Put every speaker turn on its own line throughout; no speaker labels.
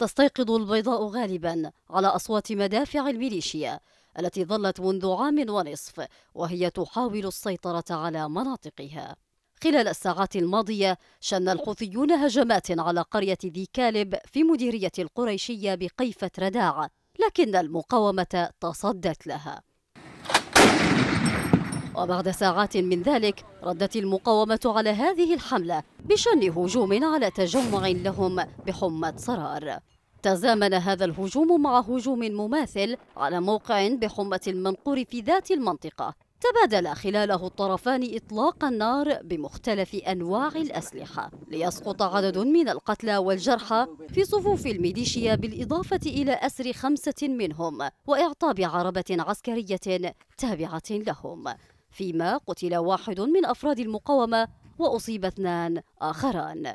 تستيقظ البيضاء غالبا على أصوات مدافع الميليشيا التي ظلت منذ عام ونصف وهي تحاول السيطرة على مناطقها خلال الساعات الماضية شن الحوثيون هجمات على قرية ذي كالب في مديرية القريشية بقيفة رداع لكن المقاومة تصدت لها وبعد ساعات من ذلك ردت المقاومة على هذه الحملة بشن هجوم على تجمع لهم بحمة صرار تزامن هذا الهجوم مع هجوم مماثل على موقع بحمة المنقور في ذات المنطقة تبادل خلاله الطرفان إطلاق النار بمختلف أنواع الأسلحة ليسقط عدد من القتلى والجرحى في صفوف الميليشيا بالإضافة إلى أسر خمسة منهم وإعطاب عربة عسكرية تابعة لهم فيما قتل واحد من أفراد المقاومة وأصيب اثنان آخران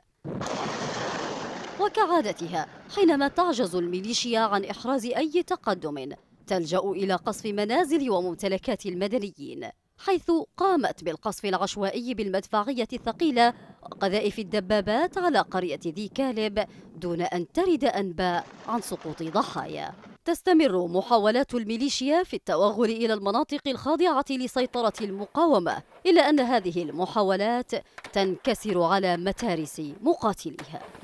وكعادتها حينما تعجز الميليشيا عن إحراز أي تقدم تلجأ إلى قصف منازل وممتلكات المدنيين حيث قامت بالقصف العشوائي بالمدفعية الثقيلة وقذائف الدبابات على قرية ذي كالب دون أن ترد أنباء عن سقوط ضحايا تستمر محاولات الميليشيا في التوغل إلى المناطق الخاضعة لسيطرة المقاومة إلا أن هذه المحاولات تنكسر على متارس مقاتليها